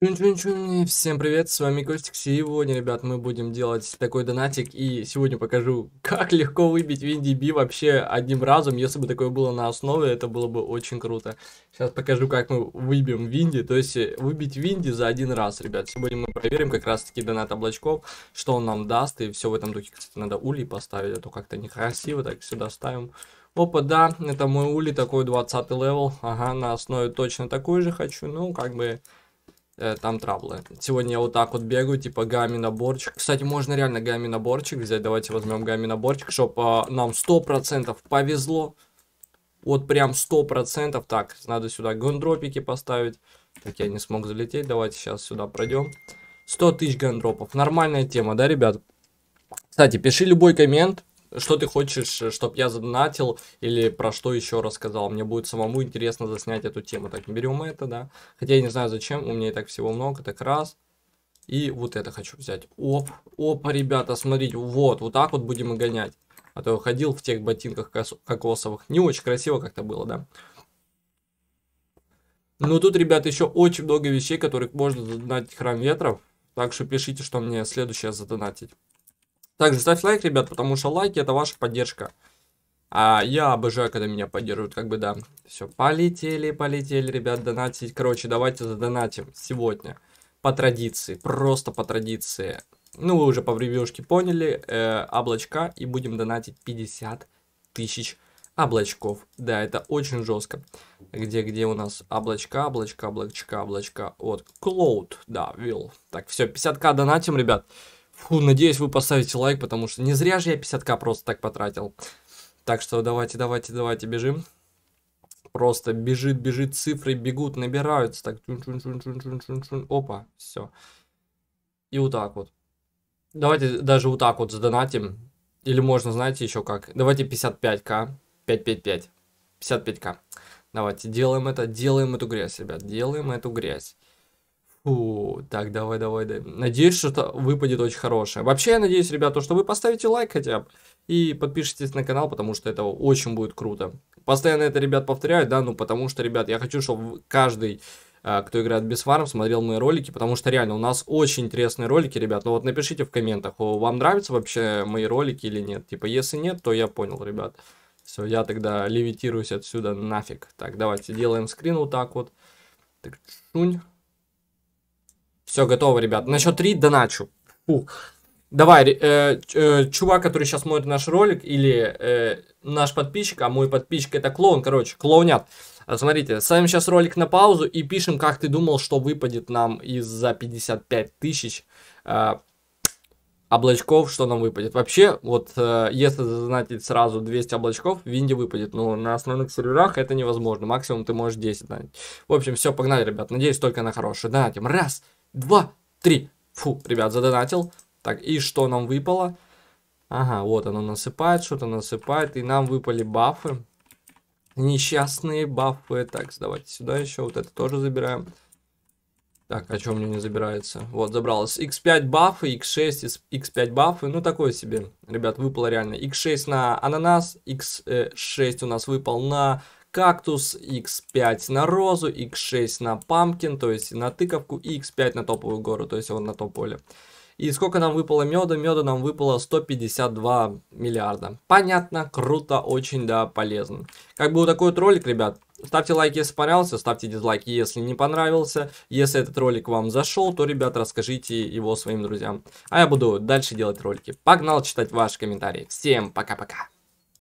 Всем привет, с вами Костик. Сегодня, ребят, мы будем делать такой донатик. И сегодня покажу, как легко выбить Винди Би вообще одним разом. Если бы такое было на основе, это было бы очень круто. Сейчас покажу, как мы выбьем Винди. То есть, э, выбить Винди за один раз, ребят. Сегодня мы проверим как раз-таки донат облачков, что он нам даст. И все в этом духе, кстати, надо улей поставить, а то как-то некрасиво. Так, сюда ставим. Опа, да, это мой улей, такой 20 левел. Ага, на основе точно такой же хочу. Ну, как бы э, там траблы. Сегодня я вот так вот бегаю, типа гамми наборчик. Кстати, можно реально гамми наборчик взять. Давайте возьмем гамми наборчик, чтобы э, а, нам 100% повезло. Вот прям 100%. Так, надо сюда гондропики поставить. Так, я не смог залететь. Давайте сейчас сюда пройдем. 100 тысяч гандропов. Нормальная тема, да, ребят? Кстати, пиши любой коммент что ты хочешь, э, чтобы я задонатил или про что еще рассказал. Мне будет самому интересно заснять эту тему. Так, берем это, да. Хотя я не знаю зачем, у меня и так всего много. Так, раз. И вот это хочу взять. Оп, опа, ребята, смотрите, вот, вот так вот будем и гонять. А то я ходил в тех ботинках кокосовых. Не очень красиво как-то было, да. Но ну, тут, ребята, еще очень много вещей, которых можно задонатить Храм Ветров. Так что пишите, что мне следующее задонатить. Также ставь лайк, ребят, потому что лайки это ваша поддержка. А я обожаю, когда меня поддерживают, как бы да. Все, полетели, полетели, ребят, донатить. Короче, давайте задонатим сегодня. По традиции, просто по традиции. Ну, вы уже по превьюшке поняли. Э, облачка и будем донатить 50 тысяч облачков. Да, это очень жестко. Где, где у нас облачка, облачка, облачка, облачка. Вот, Cloud, да, Will. Так, все, 50к донатим, ребят. Фу, надеюсь, вы поставите лайк, потому что не зря же я 50к просто так потратил. Так что давайте, давайте, давайте, бежим. Просто бежит, бежит, цифры бегут, набираются. Так, чун чун чун чун чун чун чун Опа, все. И вот так вот. Давайте даже вот так вот задонатим. Или можно, знаете, еще как. Давайте 55к. 555. 55к. Давайте делаем это, делаем эту грязь, ребят. Делаем эту грязь. Фу, так, давай, давай, давай. Надеюсь, что выпадет очень хорошее. Вообще, я надеюсь, ребята, что вы поставите лайк хотя бы и подпишитесь на канал, потому что это очень будет круто. Постоянно это, ребят, повторяю, да, ну, потому что, ребят, я хочу, чтобы каждый а, кто играет без фарм, смотрел мои ролики, потому что реально у нас очень интересные ролики, ребят. Ну вот напишите в комментах, вам нравятся вообще мои ролики или нет. Типа, если нет, то я понял, ребят. Все, я тогда левитируюсь отсюда нафиг. Так, давайте делаем скрин вот так вот. Так, шунь. Все, готово, ребят. На счет 3 доначу. Фух. Давай, э, э, чувак, который сейчас смотрит наш ролик, или э, наш подписчик, а мой подписчик это клоун, короче, клоунят. А, смотрите, ставим сейчас ролик на паузу и пишем, как ты думал, что выпадет нам из-за 55 тысяч э, облачков, что нам выпадет. Вообще, вот э, если занатить сразу 200 облачков, в Винде выпадет, но на основных серверах это невозможно, максимум ты можешь 10 донатить. В общем, все, погнали, ребят, надеюсь только на хорошее. Донатим, раз, два, два, три. Фу, ребят, задонатил. Так, и что нам выпало? Ага, вот оно насыпает, что-то насыпает. И нам выпали бафы. Несчастные бафы. Так, давайте сюда еще. Вот это тоже забираем. Так, а что у меня не забирается? Вот, забралось. X5 бафы, X6, X5 бафы. Ну, такое себе, ребят, выпало реально. X6 на ананас, X6 э, у нас выпал на кактус, x5 на розу, x6 на памкин, то есть на тыковку, и x5 на топовую гору, то есть он на то поле. И сколько нам выпало меда? Меда нам выпало 152 миллиарда. Понятно, круто, очень, да, полезно. Как бы был такой вот ролик, ребят. Ставьте лайк, если понравился, ставьте дизлайк, если не понравился. Если этот ролик вам зашел, то, ребят, расскажите его своим друзьям. А я буду дальше делать ролики. Погнал читать ваши комментарии. Всем пока-пока.